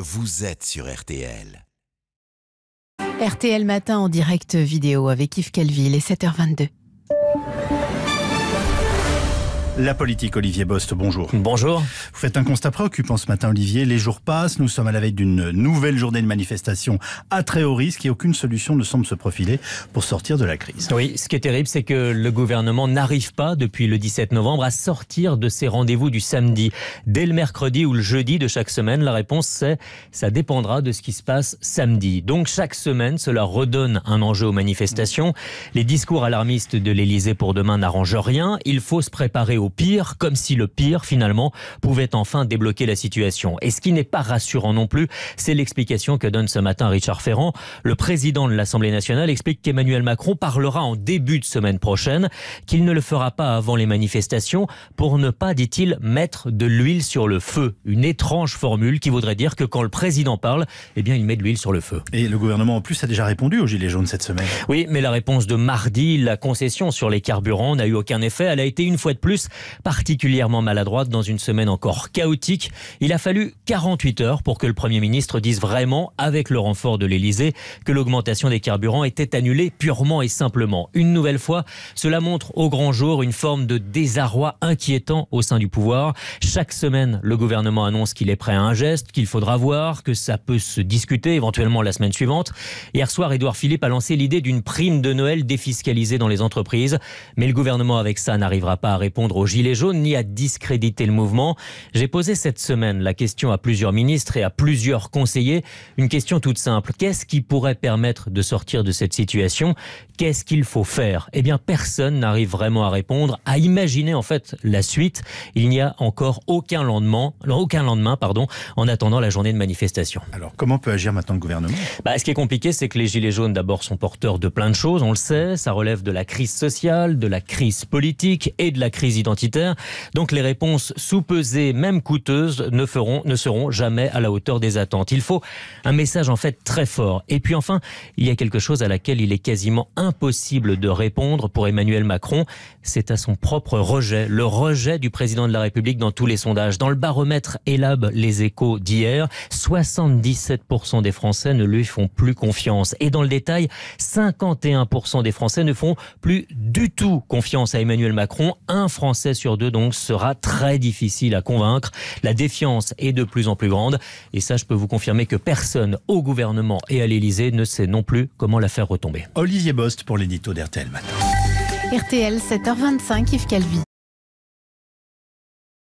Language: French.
Vous êtes sur RTL. RTL Matin en direct vidéo avec Yves Calville et 7h22. La politique, Olivier Bost, bonjour. Bonjour. Vous faites un constat préoccupant ce matin, Olivier. Les jours passent, nous sommes à la veille d'une nouvelle journée de manifestation à très haut risque et aucune solution ne semble se profiler pour sortir de la crise. Oui, ce qui est terrible, c'est que le gouvernement n'arrive pas, depuis le 17 novembre, à sortir de ses rendez-vous du samedi. Dès le mercredi ou le jeudi de chaque semaine, la réponse c'est ça dépendra de ce qui se passe samedi. Donc chaque semaine, cela redonne un enjeu aux manifestations. Les discours alarmistes de l'Elysée pour demain n'arrangent rien. Il faut se préparer au pire, comme si le pire, finalement, pouvait enfin débloquer la situation. Et ce qui n'est pas rassurant non plus, c'est l'explication que donne ce matin Richard Ferrand. Le président de l'Assemblée nationale explique qu'Emmanuel Macron parlera en début de semaine prochaine, qu'il ne le fera pas avant les manifestations pour ne pas, dit-il, mettre de l'huile sur le feu. Une étrange formule qui voudrait dire que quand le président parle, eh bien, il met de l'huile sur le feu. Et le gouvernement, en plus, a déjà répondu aux Gilets jaunes cette semaine. Oui, mais la réponse de mardi, la concession sur les carburants n'a eu aucun effet. Elle a été une fois de plus particulièrement maladroite dans une semaine encore chaotique. Il a fallu 48 heures pour que le Premier ministre dise vraiment, avec le renfort de l'Elysée, que l'augmentation des carburants était annulée purement et simplement. Une nouvelle fois, cela montre au grand jour une forme de désarroi inquiétant au sein du pouvoir. Chaque semaine, le gouvernement annonce qu'il est prêt à un geste, qu'il faudra voir, que ça peut se discuter éventuellement la semaine suivante. Hier soir, Édouard Philippe a lancé l'idée d'une prime de Noël défiscalisée dans les entreprises, mais le gouvernement avec ça n'arrivera pas à répondre aux Gilets jaunes ni à discréditer le mouvement. J'ai posé cette semaine la question à plusieurs ministres et à plusieurs conseillers. Une question toute simple. Qu'est-ce qui pourrait permettre de sortir de cette situation Qu'est-ce qu'il faut faire Eh bien, personne n'arrive vraiment à répondre, à imaginer en fait la suite. Il n'y a encore aucun lendemain, aucun lendemain pardon, en attendant la journée de manifestation. Alors, comment peut agir maintenant le gouvernement bah, Ce qui est compliqué, c'est que les Gilets jaunes, d'abord, sont porteurs de plein de choses, on le sait. Ça relève de la crise sociale, de la crise politique et de la crise donc les réponses sous-pesées, même coûteuses, ne, feront, ne seront jamais à la hauteur des attentes. Il faut un message en fait très fort. Et puis enfin, il y a quelque chose à laquelle il est quasiment impossible de répondre pour Emmanuel Macron, c'est à son propre rejet, le rejet du président de la République dans tous les sondages. Dans le baromètre Elab Les Échos d'hier, 77% des Français ne lui font plus confiance. Et dans le détail, 51% des Français ne font plus du tout confiance à Emmanuel Macron. Un Français sur deux donc sera très difficile à convaincre. La défiance est de plus en plus grande. Et ça, je peux vous confirmer que personne au gouvernement et à l'Élysée ne sait non plus comment la faire retomber. Olivier Bost pour l'édito d'RTL Matin. RTL 7h25, Yves Calvi.